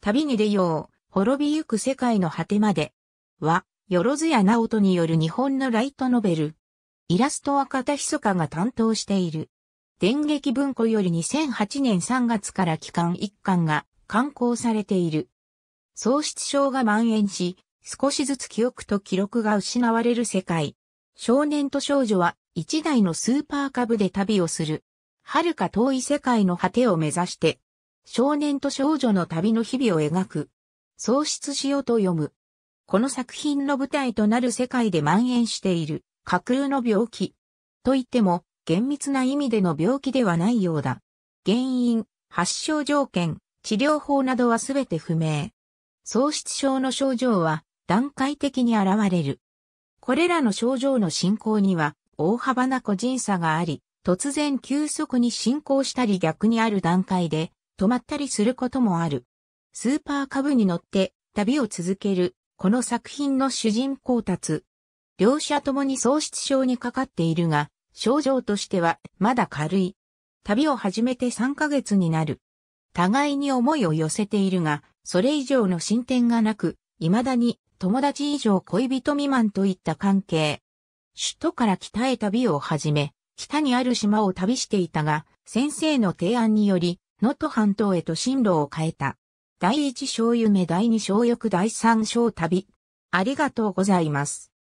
旅に出よう、滅びゆく世界の果てまで。は、よろずや直人による日本のライトノベル。イラストは片密かが担当している。電撃文庫より2008年3月から期間1巻が刊行されている。喪失症が蔓延し、少しずつ記憶と記録が失われる世界。少年と少女は一台のスーパーカブで旅をする。遥か遠い世界の果てを目指して、少年と少女の旅の日々を描く。喪失しようと読む。この作品の舞台となる世界で蔓延している架空の病気。と言っても厳密な意味での病気ではないようだ。原因、発症条件、治療法などはすべて不明。喪失症の症状は段階的に現れる。これらの症状の進行には大幅な個人差があり、突然急速に進行したり逆にある段階で止まったりすることもある。スーパーカブに乗って旅を続ける、この作品の主人公たち。両者ともに喪失症にかかっているが、症状としてはまだ軽い。旅を始めて3ヶ月になる。互いに思いを寄せているが、それ以上の進展がなく、未だに友達以上恋人未満といった関係。首都から北へ旅を始め、北にある島を旅していたが、先生の提案により、能登半島へと進路を変えた。第一章夢第二章翼第三章旅。ありがとうございます。